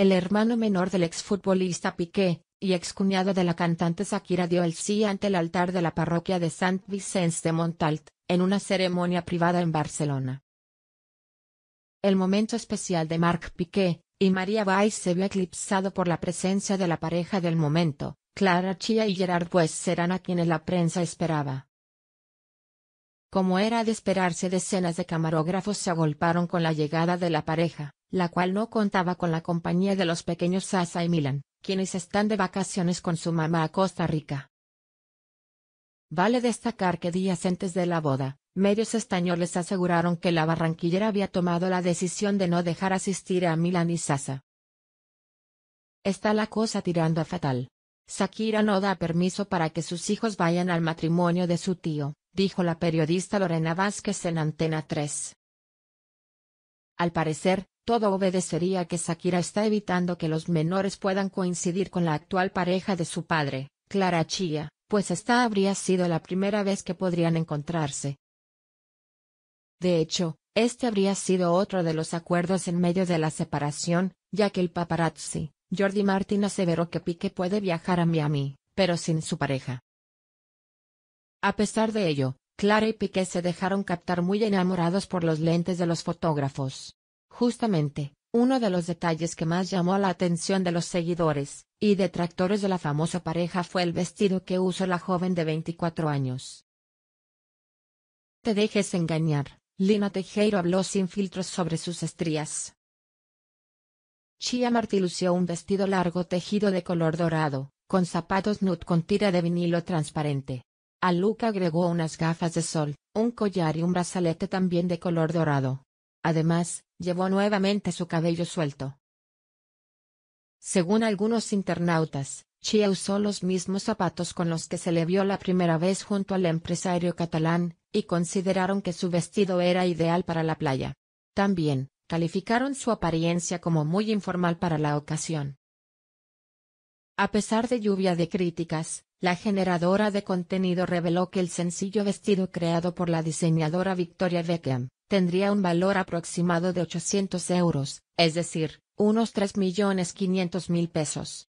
El hermano menor del exfutbolista Piqué, y excuñado de la cantante Shakira dio el sí ante el altar de la parroquia de Sant Vicenç de Montalt, en una ceremonia privada en Barcelona. El momento especial de Marc Piqué y María Weiss se vio eclipsado por la presencia de la pareja del momento, Clara Chia y Gerard West serán a quienes la prensa esperaba. Como era de esperarse decenas de camarógrafos se agolparon con la llegada de la pareja, la cual no contaba con la compañía de los pequeños Sasa y Milan, quienes están de vacaciones con su mamá a Costa Rica. Vale destacar que días antes de la boda, medios españoles aseguraron que la barranquillera había tomado la decisión de no dejar asistir a Milan y Sasa. Está la cosa tirando a fatal. Shakira no da permiso para que sus hijos vayan al matrimonio de su tío, dijo la periodista Lorena Vázquez en Antena 3. Al parecer, todo obedecería que Shakira está evitando que los menores puedan coincidir con la actual pareja de su padre, Clara Chía, pues esta habría sido la primera vez que podrían encontrarse. De hecho, este habría sido otro de los acuerdos en medio de la separación, ya que el paparazzi, Jordi Martín aseveró que Pique puede viajar a Miami, pero sin su pareja. A pesar de ello, Clara y Piqué se dejaron captar muy enamorados por los lentes de los fotógrafos. Justamente, uno de los detalles que más llamó la atención de los seguidores y detractores de la famosa pareja fue el vestido que usó la joven de 24 años. Te dejes engañar, Lina Tejero habló sin filtros sobre sus estrías. Chia Martí lució un vestido largo tejido de color dorado, con zapatos nude con tira de vinilo transparente. A Luca agregó unas gafas de sol, un collar y un brazalete también de color dorado. Además, llevó nuevamente su cabello suelto. Según algunos internautas, Chia usó los mismos zapatos con los que se le vio la primera vez junto al empresario catalán, y consideraron que su vestido era ideal para la playa. También, calificaron su apariencia como muy informal para la ocasión. A pesar de lluvia de críticas, la generadora de contenido reveló que el sencillo vestido creado por la diseñadora Victoria Beckham tendría un valor aproximado de 800 euros, es decir, unos 3.500.000 pesos.